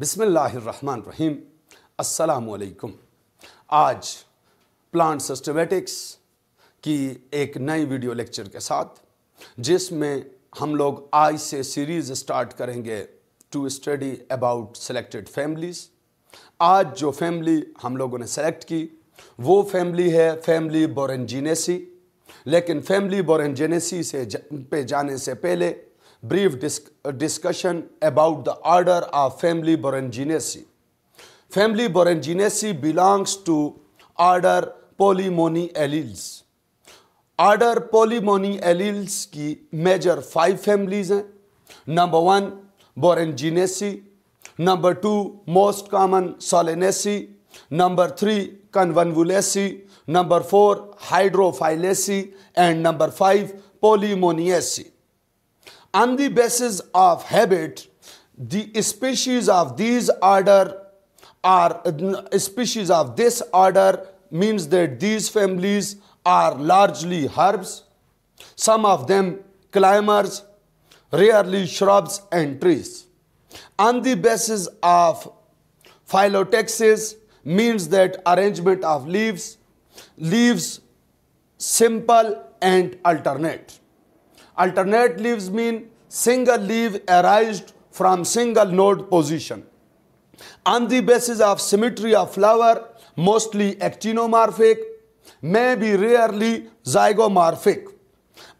बिसमीम् अलकुम आज plant systematics की एक नई वीडियो लेक्चर के साथ जिसमें हम लोग आज से सीरीज़ स्टार्ट करेंगे to study about selected families आज जो फैमिली हम लोगों ने सेलेक्ट की वो फैमिली है फैमिली बोरेंजिनेसी लेकिन फैमिली बोरेंजिनेसी से पे जाने से पहले brief disc discussion about the order of family Boranginacea. Family Boranginacea belongs to order polymony alleles. Order पोलीमोनी alleles की major five families हैं Number one बोरेंजिनेसी Number two most common Solanaceae. Number three Convolvulaceae. Number four Hydrophyllaceae. And number five Polymoniaceae. On the basis of habit, the species of these order are species of this order means that these families are largely herbs, some of them climbers, rarely shrubs and trees. On the basis of phyllotaxis means that arrangement of leaves, leaves simple and alternate. Alternate leaves mean single leaf arised from single node position. On the basis of symmetry of flower, mostly actinomorphic, may be rarely zygomorphic.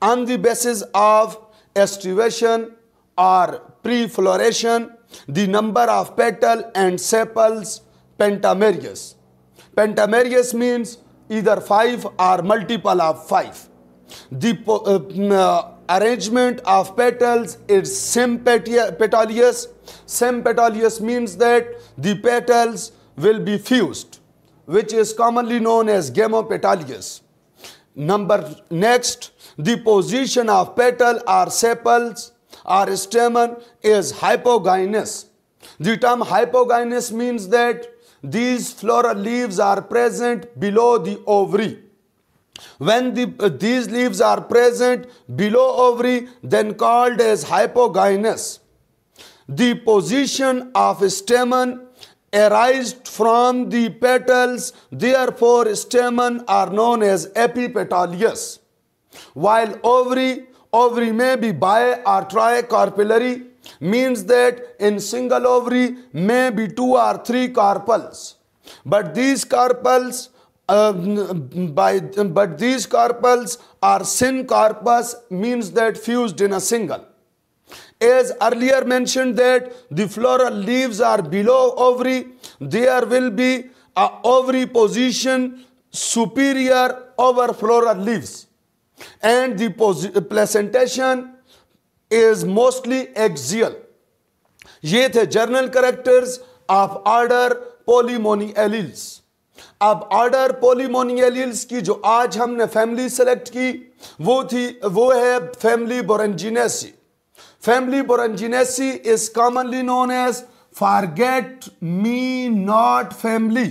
On the basis of estivation or pre-floration, the number of petal and sepals pentamerous. Pentamerous means either five or multiple of five. The uh, mm, uh arrangement of petals is sympetalous. Sympetalous means that the petals will be fused, which is commonly known as gamopetalous. Number next, the position of petal or sepals or stamen is hypogynous. The term hypogynous means that these floral leaves are present below the ovary when the, uh, these leaves are present below ovary, then called as hypogynous. The position of stamen arises from the petals, therefore stamen are known as epipetalous. While ovary, ovary may be bi or tricarpillary, means that in single ovary may be two or three carpels. But these carpels um, by but these carpels are syncarpous means that fused in a single as earlier mentioned that the floral leaves are below ovary there will be a ovary position superior over floral leaves and the placentation is mostly axial ये थे general characters characters of Polemoniales अब order Polemoniales की जो आज हमने family select की वो थी वो है family Boraginaceae family Boraginaceae is commonly known as forget me not family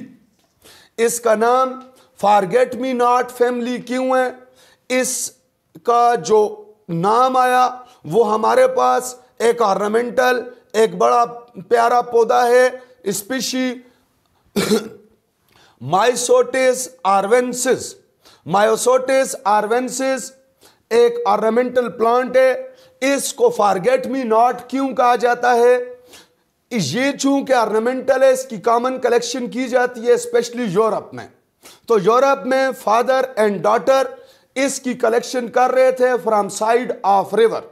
इसका नाम फारगेट मी नॉट फैमिली क्यों है इसका जो नाम आया वो हमारे पास एक ऑर्नामेंटल एक बड़ा प्यारा पौधा है स्पीशी माइसोटिस आर्वेंसिस मायोसोटिस आर्वेंसिस एक ऑर्नामेंटल प्लांट है इसको फॉरगेट मी नॉट क्यों कहा जाता है ये चूंकि ऑर्नामेंटल है इसकी कॉमन कलेक्शन की जाती है स्पेशली यूरोप में तो यूरोप में फादर एंड डॉटर इसकी कलेक्शन कर रहे थे फ्रॉम साइड ऑफ रिवर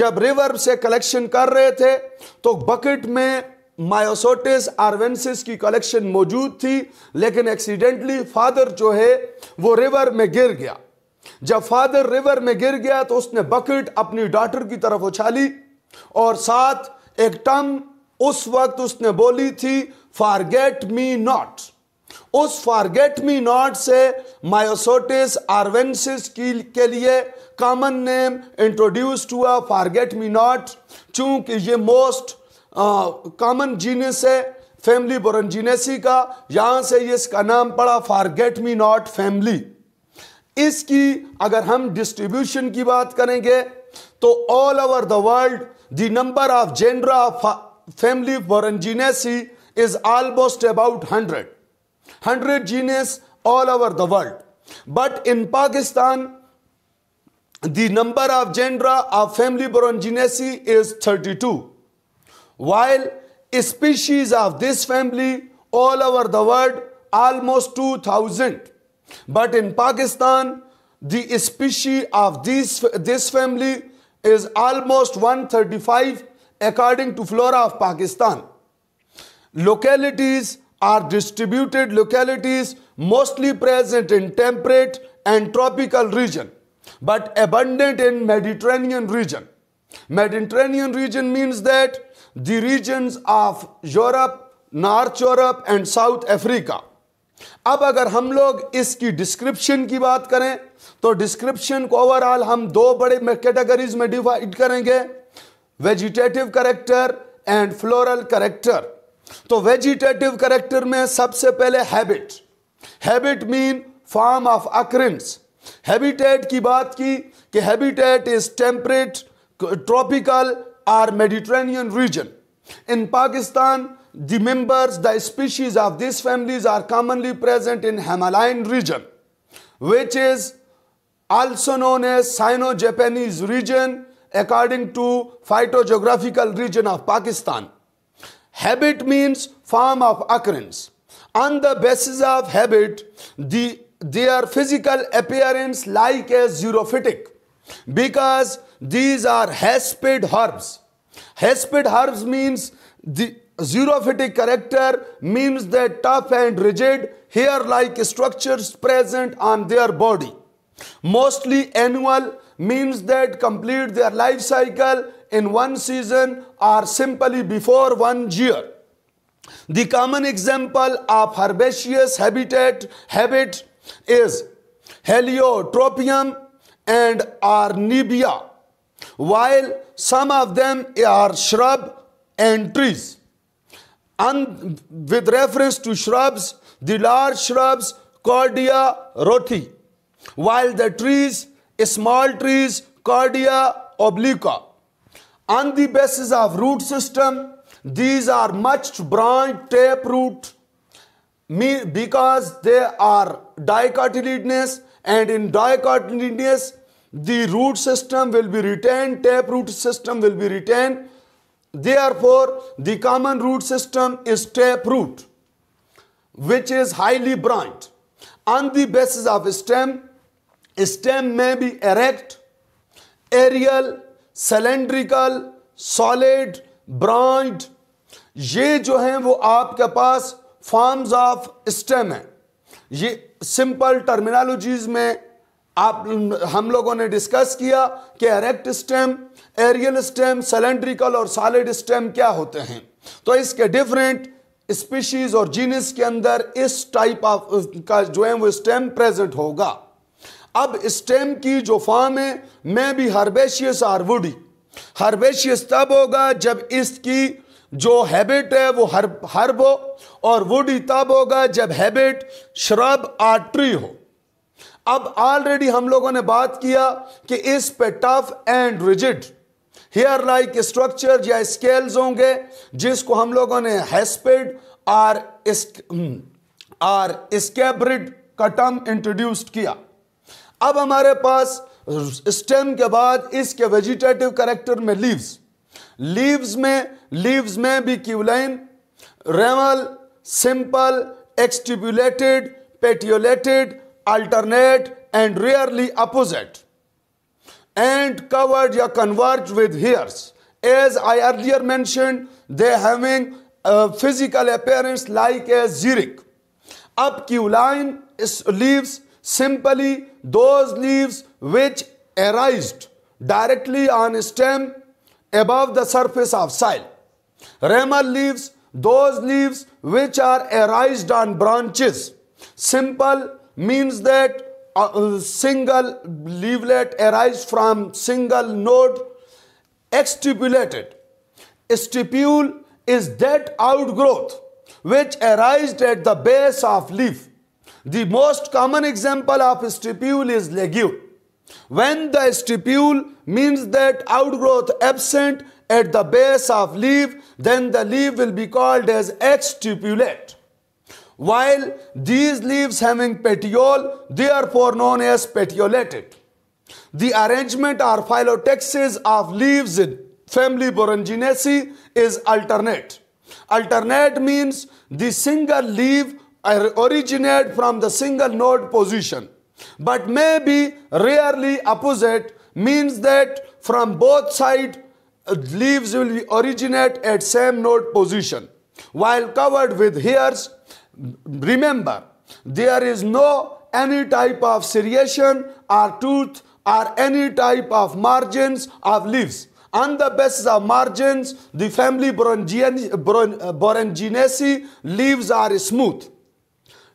जब रिवर से कलेक्शन कर रहे थे तो बकेट में मायोसोटिस आरवेंसिस की कलेक्शन मौजूद थी लेकिन एक्सीडेंटली फादर जो है वो रिवर में गिर गया जब फादर रिवर में गिर गया तो उसने बकेट अपनी डॉटर की तरफ उछाली और साथ एक टम उस वक्त उसने बोली थी फारगेट मी नॉट उस फारगेट मी नॉट से मायोसोटिस आरवेंसिस की के लिए कॉमन नेम इंट्रोड्यूस्ड हुआ फारगेट मी नॉट चूंकि ये मोस्ट कॉमन जीनस है फैमिली बोरनजीनेसी का यहां से ये इसका नाम पड़ा फारगेट मी नॉट फैमिली इसकी अगर हम डिस्ट्रीब्यूशन की बात करेंगे तो all over the world the number of gender of family Boraginaceae is almost about hundred hundred genus all over the world but in Pakistan number of genera of of family is thirty two While species of this family all over the world almost 2000 but in Pakistan the species of this this family is almost 135 according to flora of Pakistan localities are distributed localities mostly present in temperate and tropical region but abundant in Mediterranean region Mediterranean region means that the regions of Europe, North Europe and South Africa. अब अगर हम लोग इसकी description की बात करें तो description को ओवरऑल हम दो बड़े कैटेगरीज में डिवाइड करेंगे vegetative character and floral character तो वेजिटेटिव करेक्टर में सबसे पहले habit habit mean form of occurrence habitat की बात की कि habitat is temperate tropical are Mediterranean region. In Pakistan, the members, the species of these families are commonly present in Himalayan region, which is also known as Sino-Japanese region according to phytogeographical region of Pakistan. Habit means form of occurrence. On the basis of habit, the, their physical appearance like as xerophytic because these are Hespid herbs. Hespid herbs means the xerophytic character means that tough and rigid hair-like structures present on their body. Mostly annual means that complete their life cycle in one season or simply before one year. The common example of herbaceous habitat habit is Heliotropium and Arnibia while some of them are shrub and trees. And with reference to shrubs, the large shrubs Cordia roti, while the trees, small trees Cordia obliqua. On the basis of root system, these are much branch taproot because they are dicotyledonous and in dicotyledonous the root system will be retained, tap root system will be retained. Therefore, the common root system is tap root, which is highly branched On the basis of stem, stem may be erect, aerial, cylindrical, solid, branched ये जो है वो आपके पास forms of stem है ये simple terminologies में आप हम लोगों ने डिस्कस किया कि erect stem aerial stem cylindrical और सॉलिड स्टेम क्या होते हैं तो इसके डिफरेंट स्पीशीज और जीनस के अंदर इस टाइप ऑफ का जो है वो स्टेम प्रेजेंट होगा अब स्टेम की जो फॉर्म है मैं भी हर्बेशियस आरवुडी हर्बेशियस तब होगा जब इसकी जो हैबिट है वो हर्ब हर्ब हो और वुडी तब होगा जब हैबिट श्रब आर्ट्री हो अब ऑलरेडी हम लोगों ने बात किया कि इस पे tough and rigid hair like structure या स्केल्स होंगे जिसको हम लोगों ने हेस्पेड और आर स्केब्रिड का टर्म इंट्रोड्यूस्ड किया अब हमारे पास स्टेम के बाद इसके वेजिटेटिव करेक्टर में लीव्स लीव्स में लीव्स में भी cauline ramal simple exstipulated petiolated alternate and rarely opposite and covered or converge with hairs. As I earlier mentioned, they having a physical appearance like a xeric. Upculine leaves simply those leaves which arised directly on stem above the surface of soil. Ramal leaves those leaves which are arised on branches. Simple means that a single leaflet arises from single node extipulated. Stipule is that outgrowth which arises at the base of leaf. The most common example of stipule is legume. When the stipule means that outgrowth absent at the base of leaf, then the leaf will be called as extipulate while these leaves having petiole, they are known as petiolated. The arrangement or phylotexis of leaves in family Boranginaceae is alternate. Alternate means the single leaf originate from the single node position, but may be rarely opposite means that from both side uh, leaves will originate at same node position while covered with hairs Remember, there is no any type of serration or tooth or any type of margins of leaves. On the basis of margins, the family Boranginesi uh, leaves are smooth.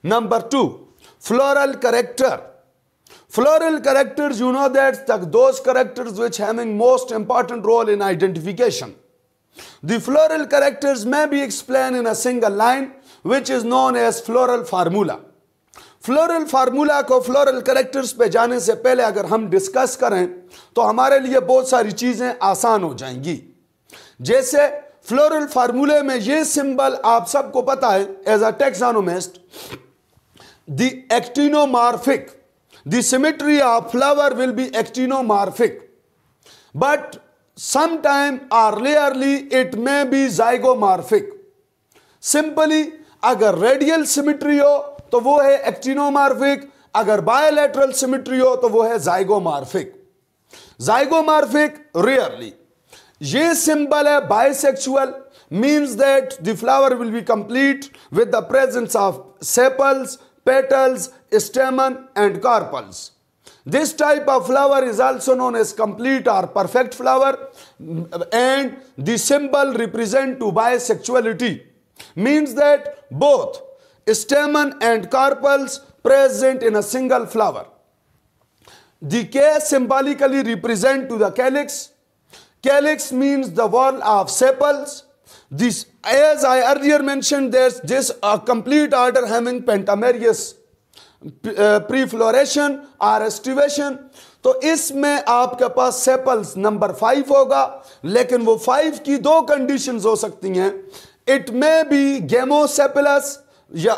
Number two, floral character. Floral characters, you know that those characters which having most important role in identification. The floral characters may be explained in a single line which is known as floral formula floral formula को floral characters पे जाने से पहले अगर हम discuss करें तो हमारे लिए बहुत सारी चीज़ें आसान हो जाएंगी जैसे फ्लोरल फार्मूले में ये सिंबल आप सबको पता है as a taxonomist the actinomorphic the symmetry of flower will be actinomorphic but sometime or it may be be zygomorphic simply अगर रेडियल सिमिट्री हो तो वो है एक्टिनोमार्फिक अगर बायोलेट्रल सिमिट्री हो तो वो है जाइगोमार्फिक जाइगोमार्फिक रियरली ये सिंबल है bisexual means that the flower will be complete with the presence of sepals petals stamen and carpels this type of flower is also known as complete और perfect flower and the symbol represent to bisexuality means that both stamen and carpels present in a single flower. The k symbolically represent to the calyx. Calyx means the wall of sepals. This, as I earlier mentioned, there's this a uh, complete order having pentamerous prefloration or aestivation तो इसमें आपके पास sepals number five होगा लेकिन वो five की दो conditions हो सकती हैं इट मे बी गेमोसेपलस या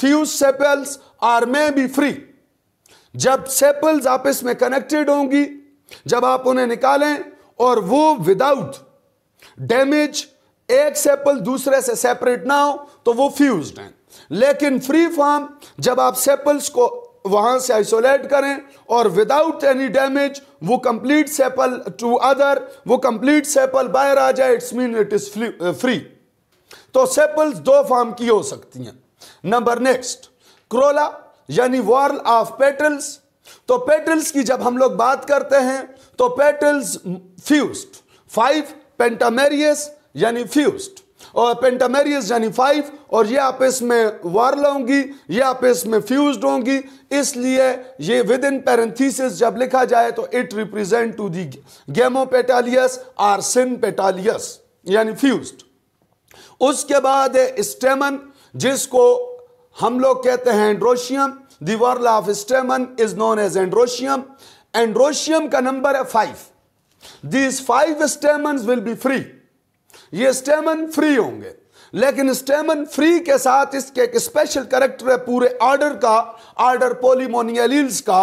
fuse sepals or may be free जब सेपल्स आपस में कनेक्टेड होंगी जब आप उन्हें निकालें और वो विदाउट डैमेज एक सेपल दूसरे से सेपरेट ना हो तो वो फ्यूज हैं लेकिन फ्री फॉर्म जब आप सेपल्स को वहां से आइसोलेट करें और विदाउट एनी डैमेज वो कंप्लीट सेपल टू अदर वो कंप्लीट सेपल बाहर आ जाए it's mean it is free तो सेपल्स दो फॉर्म की हो सकती हैं नंबर नेक्स्ट क्रोला यानी वॉर्ल ऑफ पेटल्स तो पेटल्स की जब हम लोग बात करते हैं तो पेटल्स फ्यूस्ड फाइव पेंटामेरियस यानी फ्यूस्ड और पेंटामेरियस यानी फाइव और ये आपस में वार्ल होंगी ये आपस में फ्यूज्ड होंगी इसलिए ये विद इन पेरेंथीसिस जब लिखा जाए तो इट रिप्रेजेंट टू दी गेमो पेटालियस आर सिन पेटालियस यानी फ्यूज्ड उसके बाद स्टेमन जिसको हम लोग कहते हैं androecium whorl of stamen is known as androecium androecium का नंबर है five these five stamen will be free ये स्टेमन फ्री होंगे लेकिन स्टेमन फ्री के साथ इसके एक स्पेशल करेक्टर है पूरे ऑर्डर का ऑर्डर पोलीमोनियल्स का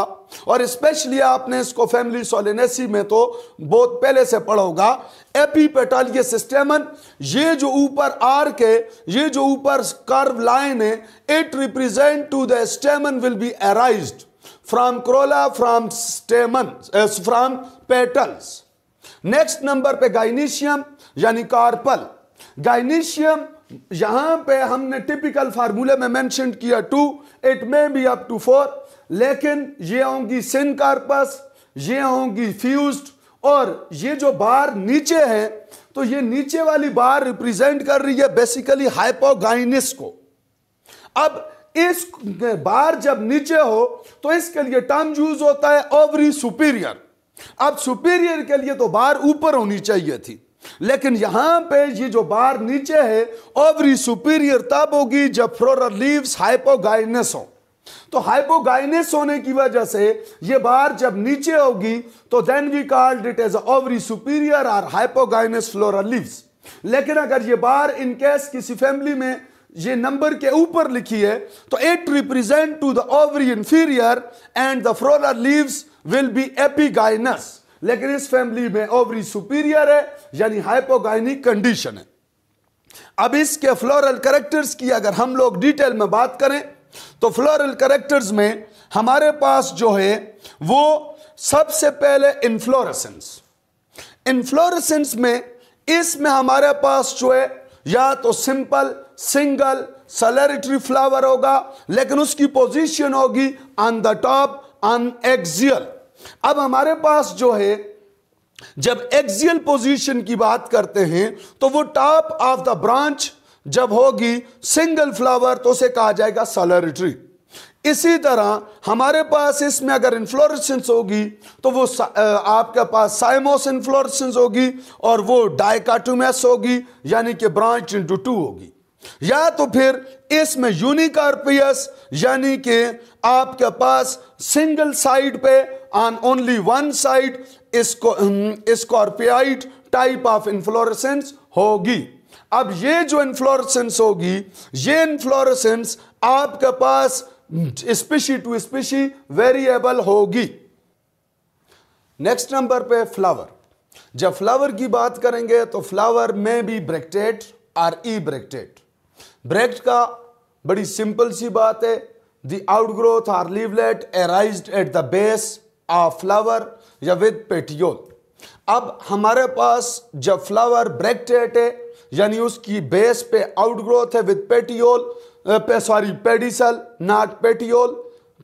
और स्पेशली आपने इसको फैमिली सोलिनेसी में तो बहुत पहले से पढ़ा होगा एपीपेटालियस स्टेमन ये जो ऊपर आर के ये जो ऊपर कर्व लाइन है it represent to the stamen will be arise from corolla from stamen from petals next number पे गाइनीशियम यानी कार्पल गाइनीशियम यहां पे हमने टिपिकल फार्मूले में मेंशन किया to it may be up to four लेकिन ये होंगी सिन कार्पस ये होंगी फ्यूज्ड और ये जो बार नीचे है तो ये नीचे वाली बार रिप्रेजेंट कर रही है बेसिकली हाइपोगाइनिस को अब इस बार जब नीचे हो तो इसके लिए टर्म यूज होता है ओवरी सुपीरियर अब सुपीरियर के लिए तो बार ऊपर होनी चाहिए थी लेकिन यहां पे ये जो बार नीचे है ओवरी सुपीरियर तब होगी जब फ्लोर लीव्स हाइपोगाइनस हो तो हाइपोगाइनस होने की वजह से ये बार जब नीचे होगी तो then we called it as ovary superior or hypogynous flower leaves लेकिन अगर ये बार इनकेस किसी फैमिली में ये नंबर के ऊपर लिखी है तो it represent to the ovary inferior and the flower leaves will be epigynous लेकिन इस फैमिली में ओवरी सुपीरियर है यानी हाइपोगाइनिक कंडीशन है अब इसके फ्लोरल करेक्टर्स की अगर हम लोग डिटेल में बात करें तो फ्लोरल करेक्टर्स में हमारे पास जो है वो सबसे पहले इन्फ्लोरसेंस इनफ्लोरसेंस में इसमें हमारे पास जो है या तो सिंपल सिंगल सलरिटरी फ्लावर होगा लेकिन उसकी पोजीशन होगी on the top on axial अब हमारे पास जो है जब एक्सियल पोजीशन की बात करते हैं तो वो टॉप ऑफ द ब्रांच जब होगी सिंगल फ्लावर तो उसे कहा जाएगा ट्री इसी तरह हमारे पास इसमें अगर इन्फ्लोरेसेंस होगी तो वो आपके पास साइमोस इन्फ्लोरेसेंस होगी और वो डाइकाटूमेस होगी यानी कि ब्रांच इंटू टू होगी या तो फिर इसमें यूनिकार्पियस यानी कि आपके पास सिंगल साइड पे on only one side scorpioid type of inflorescence होगी अब ये जो इंफ्लोरसेंस होगी ये इंफ्लोरसेंस आपके पास स्पीशी टू स्पीशी वेरिएबल होगी नेक्स्ट नंबर पे फ्लावर जब फ्लावर की बात करेंगे तो फ्लावर में भी ब्रेक्टेट आर ई ब्रेक्टेट ब्रेक्ट का बड़ी सिंपल सी बात है the growth or leaflet arise at the base flower या विद पेटियोल अब हमारे पास जब फ्लावर ब्रैक्टेट है यानी उसकी बेस पे आउटग्रोथ है विद पेटियोल पे sorry pedicel not petiole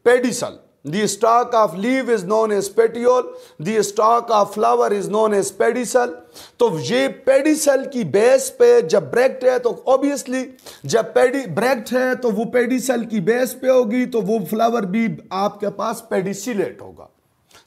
pedicel The stalk of leaf is known as petiole The stalk of flower is known as pedicel तो ये पेडिसल की बेस पे जब ब्रेक्ट है तो ऑब्वियसली जब पेडी ब्रेक्ट है तो वो पेडिसल की बेस पे होगी तो वो फ्लावर भी आपके पास पेडिसिलेट होगा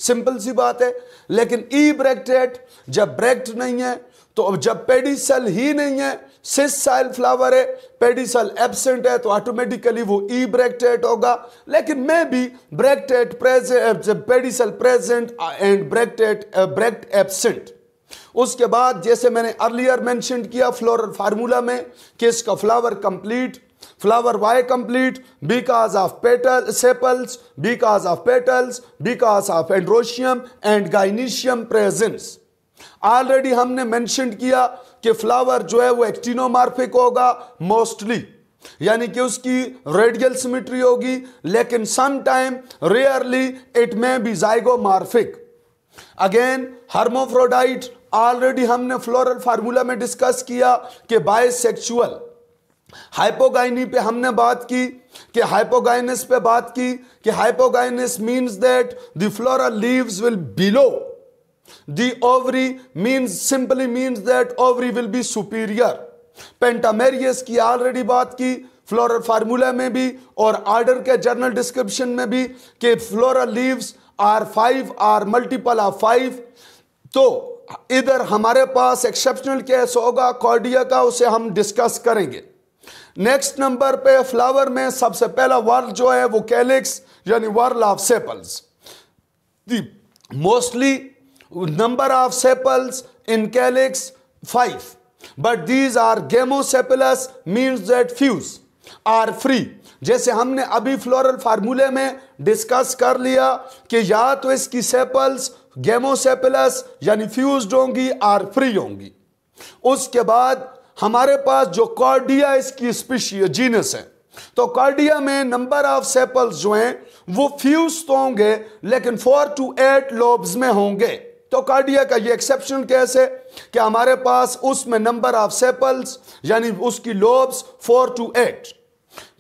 सिंपल सी बात है लेकिन ई ब्रैक्टेट जब ब्रैक्ट नहीं है तो अब जब पेडिसल ही नहीं है सिस साइल फ्लावर है पेडिसल एबसेंट है तो ऑटोमेटिकली वो ई ब्रैक्टेट होगा लेकिन मे भी bracteate present pedicel present and bracteate bract absent उसके बाद जैसे मैंने अर्लियर मेंशन किया फ्लोरल फार्मूला में कि इसका flower complete flower why complete because of petal sepals because of petals because of androecium and gynoecium presence already हमने mention किया कि फ्लावर जो है वो एक्टिनोमार्फिक होगा मोस्टली यानी कि उसकी रेडियल सिमिट्री होगी लेकिन some time rarely it may be zygomorphic again hermaphrodite already हमने फ्लोरल फार्मूला में डिस्कस किया कि बायसेक्सुअल हाइपोगाइनी पे हमने बात की कि हाइपोगाइनस पे बात की कि hypogynous means that the flora leaves will below the ovary means simply means that ovary will be superior pentamerous की ऑलरेडी बात की फ्लोरल फार्मूला में भी और आर्डर के जर्नल डिस्क्रिप्शन में भी कि floral leaves are five or multiple or five तो इधर हमारे पास एक्सेप्शनल केस होगा कॉर्डिया का उसे हम डिस्कस करेंगे नेक्स्ट नंबर पे फ्लावर में सबसे पहला वर्ल जो है वो कैलिक्स यानी whorl of sepals mostly number of sepals in calyx 5 but these are gamosepalous means that fuse or free जैसे हमने अभी फ्लोरल फार्मूले में डिस्कस कर लिया कि या तो इसकी सेपल्स गेमोसेपलस यानी फ्यूज होंगी आर फ्री होंगी उसके बाद हमारे पास जो कॉर्डिया इसकी स्पीशी जीनस है तो कॉर्डिया में नंबर ऑफ सेपल्स जो हैं वो फ्यूज तो होंगे लेकिन फोर टू एट लोब्स में होंगे तो कार्डिया का ये एक्सेप्शन कैसे कि हमारे पास उसमें नंबर ऑफ सेपल्स यानी उसकी lobes four to eight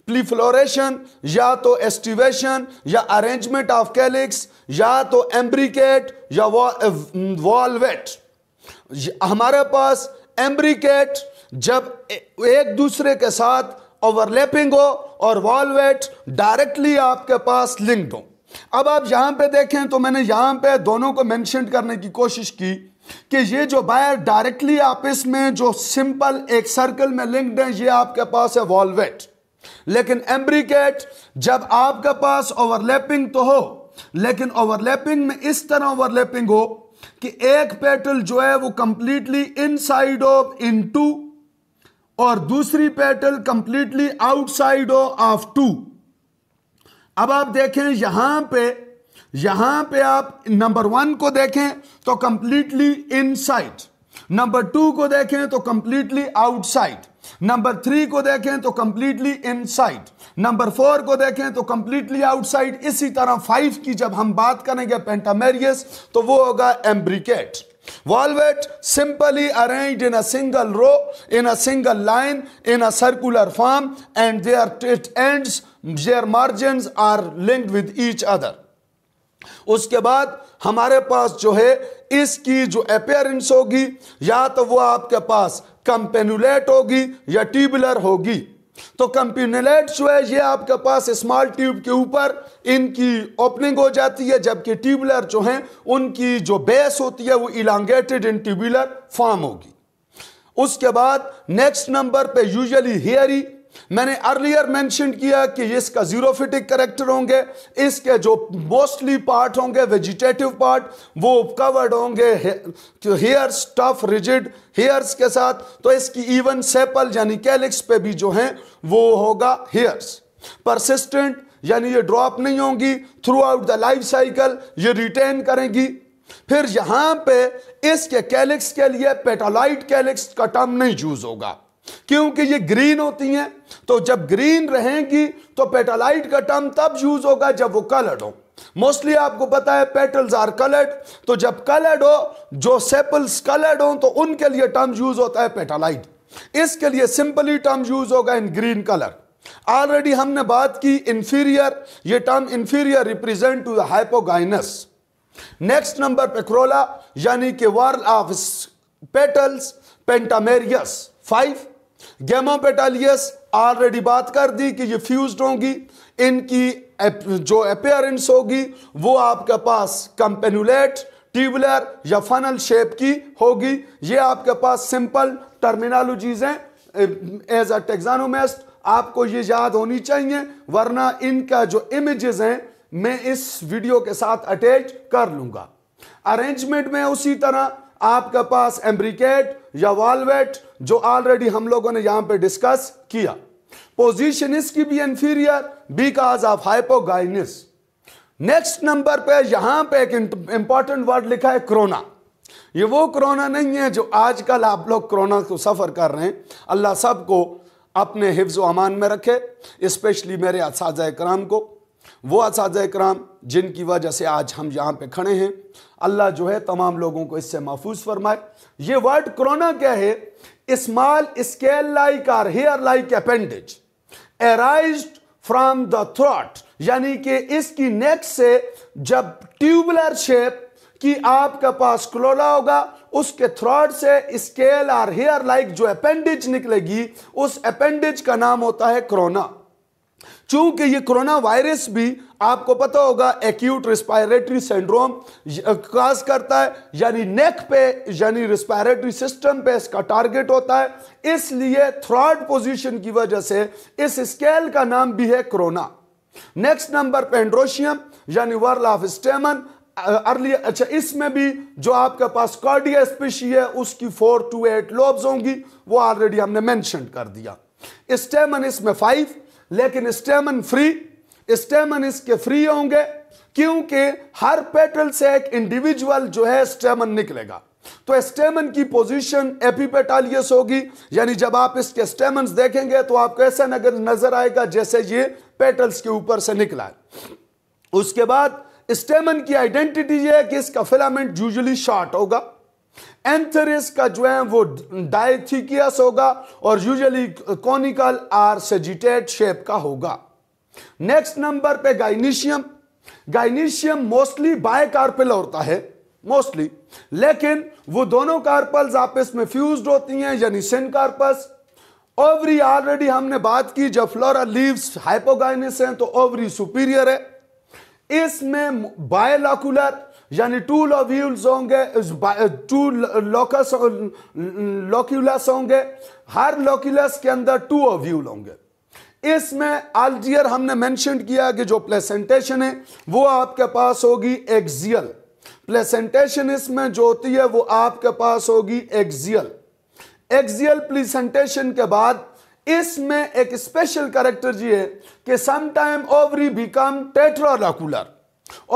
prefloration या तो एस्टिवेशन या अरेंजमेंट ऑफ कैलिक्स या तो एम्ब्रिकेट या वॉलवेट eh, mm, हमारे पास एम्ब्रिकेट जब एक दूसरे के साथ ओवरलैपिंग हो और वॉलवेट डायरेक्टली आपके पास लिंक्ड हो अब आप यहां पे देखें तो मैंने यहां पे दोनों को मेंशन करने की कोशिश की कि ये जो बायर डायरेक्टली आपस में जो सिंपल एक सर्कल में लिंक्ड है ये आपके पास है वॉलवेट लेकिन एम्ब्रिकेट जब आपके पास ओवरलैपिंग तो हो लेकिन ओवरलैपिंग में इस तरह ओवरलैपिंग हो कि एक पेटल जो है वो कंप्लीटली इनसाइड ऑफ इनटू और दूसरी पेटल कंप्लीटली आउटसाइड हो ऑफ टू अब आप देखें यहां पे यहां पे आप नंबर वन को देखें तो कंप्लीटली इनसाइड नंबर टू को देखें तो कंप्लीटली आउटसाइड नंबर थ्री को देखें तो कंप्लीटली इनसाइड नंबर फोर को देखें तो कंप्लीटली आउटसाइड इसी तरह फाइव की जब हम बात करेंगे पेंटामेरियस तो वो होगा एम्ब्रिकेट Volvet simply arranged in a single row, in a single line, in a circular form, and their it ends, their margins are linked with each other. उसके बाद हमारे पास जो है इसकी जो अपेयरेंस होगी या तो वो आपके पास कंपेनुलेट होगी या ट्यूबुलर होगी तो कंप्यूनलेट जो है ये आपके पास स्मॉल ट्यूब के ऊपर इनकी ओपनिंग हो जाती है जबकि ट्यूबुलर जो हैं उनकी जो बेस होती है वो इलांगेटेड इन ट्यूबुलर फॉर्म होगी उसके बाद नेक्स्ट नंबर पे यूजुअली हेयरी मैंने अर्लियर मेंशन किया कि इसका जीरोफिटिक करेक्टर होंगे इसके जो मोस्टली पार्ट होंगे वेजिटेटिव पार्ट वो कवर्ड होंगे हेयर्स टफ रिजिड हेयर्स के साथ तो इसकी इवन सेपल यानी कैलिक्स पे भी जो है वो होगा हेयर्स परसिस्टेंट यानी ये ड्रॉप नहीं होंगी throughout the life cycle ये रिटेन करेंगी फिर यहां पे इसके कैलिक्स के लिए पेटालाइट कैलिक्स का टर्म नहीं यूज होगा क्योंकि ये ग्रीन होती हैं तो जब ग्रीन रहेंगी तो पेटालाइट का टर्म तब यूज होगा जब वो कलर्ड हो मोस्टली आपको पता है पेटल्स आर कलर्ड तो जब कलर्ड हो जो सेपल्स कलर्ड हो तो उनके लिए टर्म यूज होता है पेटालाइट इसके लिए सिंपली टर्म यूज होगा इन ग्रीन कलर ऑलरेडी हमने बात की इंफीरियर ये term inferior represent to hypogynous next number पे क्रोला यानी कि whorl of petals pentamerous five gamopetalous already बात कर दी कि ये फ्यूज होंगी इनकी जो अपेयरेंस होगी वो आपके पास कंपेनुलेट ट्यूबलर या फनल शेप की होगी ये आपके पास सिंपल टर्मिनोलॉजीज हैं एज अ टेक्सानोमेस्ट आपको ये याद होनी चाहिए वरना इनका जो इमेजेस हैं मैं इस वीडियो के साथ अटैच कर लूंगा अरेंजमेंट में उसी तरह आपके पास एम्ब्रिकेट या वॉलवेट जो ऑलरेडी हम लोगों ने यहां पे डिस्कस किया पोजीशन इसकी की भी inferior because of hypogynous next number पे यहां पे एक इंपॉर्टेंट वर्ड लिखा है क्रोना ये वो कोरोना नहीं है जो आजकल आप लोग कोरोना को सफ़र कर रहे हैं अल्लाह सबको अपने हिफ्ज़ अमान में रखे स्पेशली मेरे इस कराम को वो असाज कराम जिनकी वजह से आज हम यहाँ पे खड़े हैं अल्लाह जो है तमाम लोगों को इससे महफूज फरमाए ये वर्ड कोरोना क्या है small scale like or hair like appendage arise from the throat यानी कि इसकी नेक से जब ट्यूबलर शेप की आपके पास क्लोला होगा उसके थ्रॉड से स्केल आर हेयर लाइक जो अपेंडेज निकलेगी उस अपेंडेज का नाम होता है क्रोना चूंकि ये कोरोना वायरस भी आपको पता होगा एक्यूट रिस्पायरेटरी सिंड्रोम काज करता है यानी नेक पे यानी रिस्पायरेटरी सिस्टम पे इसका टारगेट होता है इसलिए थर्ड पोजीशन की वजह से इस स्केल का नाम भी है कोरोना नेक्स्ट नंबर पे एंड्रोशियम यानी वर्ल ऑफ स्टेमन अर्ली अच्छा इसमें भी जो आपके पास कार्डिया स्पीशी है उसकी फोर टू एट लोब्स होंगी वो ऑलरेडी हमने मैंशन कर दिया स्टेमन इसमें फाइव लेकिन स्टेमन फ्री स्टेमन इसके फ्री होंगे क्योंकि हर पेटल से एक इंडिविजुअल जो है स्टेमन निकलेगा तो स्टेमन की पोजीशन एपीपेटालियस होगी यानी जब आप इसके स्टेमन देखेंगे तो आपको ऐसा नगर नजर आएगा जैसे ये पेटल्स के ऊपर से निकला है उसके बाद स्टेमन की आइडेंटिटी यह है कि इसका फिलामेंट यूजली शॉर्ट होगा एंथरिस का जो है वो डायथिकियस होगा और usually conical or sagittate shape का होगा नेक्स्ट नंबर पे गाइनिशियम गाइनिशियम मोस्टली बाय होता है मोस्टली लेकिन वो दोनों कार्पल्स आपस में फ्यूज होती हैं यानी सिन कार्पस ओवरी ऑलरेडी हमने बात की जब फ्लोरा लीव्स हाइपोगाइनिस हैं तो ओवरी सुपीरियर है इसमें बायलाकुलर यानी टू लॉव्यूल्स होंगे टू लॉकस लॉक्यूलस होंगे हर लॉक्यूलस के अंदर टू ओव्यूल होंगे इसमें आलजियर हमने मेंशन किया कि जो प्लेसेंटेशन है वो आपके पास होगी एक्सियल प्लेसेंटेशन इसमें जो होती है वो आपके पास होगी एक्सियल एक्सियल प्लेसेंटेशन के बाद इसमें एक स्पेशल करेक्टर जी है कि sometime ovary become tetralocular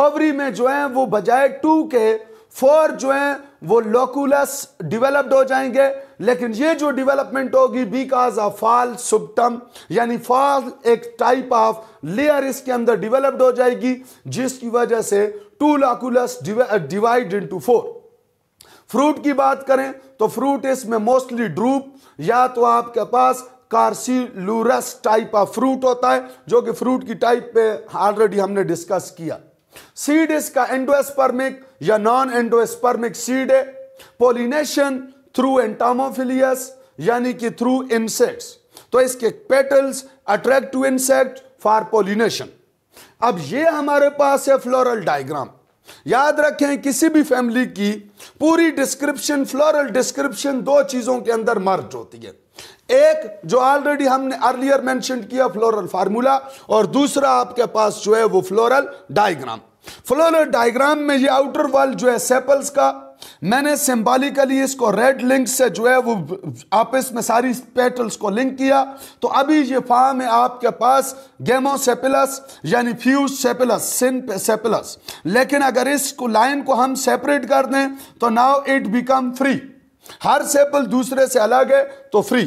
ovary में जो है वो बजाय टू के फोर जो है वो लोकुलस डेवलप्ड हो जाएंगे लेकिन ये जो डेवलपमेंट होगी बिकॉज ऑफ फॉल सुबटम यानी फॉल एक टाइप ऑफ लेयर इसके अंदर डेवलप्ड हो जाएगी जिसकी वजह से two locules divide into four fruit की बात करें तो फ्रूट इसमें मोस्टली ड्रूप या तो आपके पास कार्सिलूरस टाइप ऑफ फ्रूट होता है जो कि फ्रूट की टाइप पे ऑलरेडी हमने डिस्कस किया सीड इसका एंडोस्पर्मिक या नॉन एंडोस्पर्मिक सीड है पोलिनेशन थ्रू एंटामोफिलियस यानी कि थ्रू इंसेक्ट्स तो इसके petals attract to insect for pollination अब ये हमारे पास है फ्लोरल डायग्राम याद रखें किसी भी फैमिली की पूरी डिस्क्रिप्शन फ्लोरल डिस्क्रिप्शन दो चीजों के अंदर मर्ज होती है एक जो ऑलरेडी हमने अर्लियर मेंशन किया फ्लोरल फार्मूला और दूसरा आपके पास जो है वो फ्लोरल डायग्राम फ्लोरल डायग्राम में ये आउटर वाल जो है सेपल्स का मैंने सिंबॉलिकली इसको रेड लिंक से जो है वो आपस में सारी पेटल्स को लिंक किया तो अभी ये फार्म है आपके पास गेमोसेपिलस यानी फ्यूज सेपिलस सिन सेपिलस लेकिन अगर इस लाइन को हम सेपरेट कर दें तो नाउ इट बिकम फ्री हर सेपल दूसरे से अलग है तो फ्री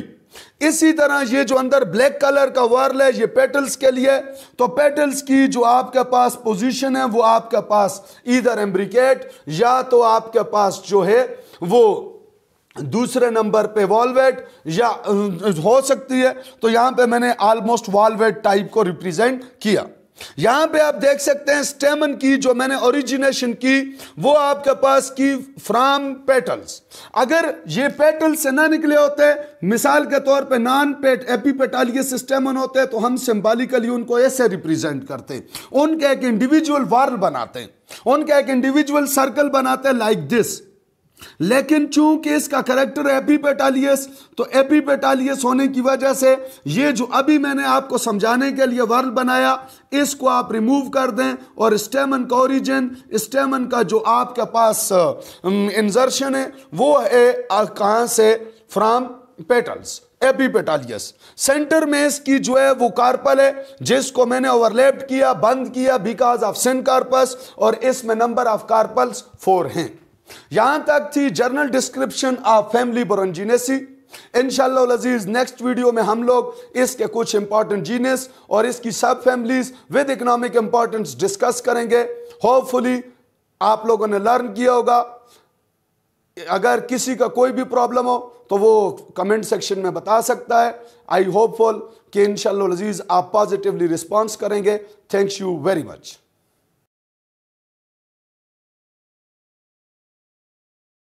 इसी तरह ये जो अंदर ब्लैक कलर का वर्ल है ये पेटल्स के लिए तो पेटल्स की जो आपके पास पोजीशन है वो आपके पास इधर एम्ब्रिकेट या तो आपके पास जो है वो दूसरे नंबर पे वॉलवेट या हो सकती है तो यहां पे मैंने ऑलमोस्ट वॉलवेट टाइप को रिप्रेजेंट किया यहां पे आप देख सकते हैं स्टेमन की जो मैंने ओरिजिनेशन की वो आपके पास की फ्राम पेटल्स अगर ये पेटल से ना निकले होते मिसाल के तौर पे नॉन पेट एपीपेटालियस स्टेमन होते तो हम सिंबालिकली उनको ऐसे रिप्रेजेंट करते उनका एक इंडिविजुअल वार्ल बनाते उनका एक इंडिविजुअल सर्कल बनाते लाइक दिस लेकिन चूंकि इसका करेक्टर एपीपेटालियस तो एपीपेटालियस होने की वजह से ये जो अभी मैंने आपको समझाने के लिए वर्ल बनाया इसको आप रिमूव कर दें और स्टेमन का ओरिजिन स्टेमन का जो आपके पास इंजर्शन है वो है कहाँ से फ्राम पेटल्स एपीपेटालियस सेंटर में इसकी जो है वो कार्पल है जिसको मैंने ओवरलेप किया बंद किया बिकॉज ऑफ सिन कार्पस और इसमें नंबर ऑफ कार्पल्स फोर हैं यहां तक थी general description of family Boraginaceae इनशाला नेक्स्ट वीडियो में हम लोग इसके कुछ इंपॉर्टेंट जीनेस और इसकी subfamilies with economic importance discuss करेंगे होपफुली आप लोगों ने लर्न किया होगा अगर किसी का कोई भी प्रॉब्लम हो तो वो कमेंट सेक्शन में बता सकता है आई होपफुल कि इन आप पॉजिटिवली रिस्पॉन्स करेंगे थैंक्स यू वेरी मच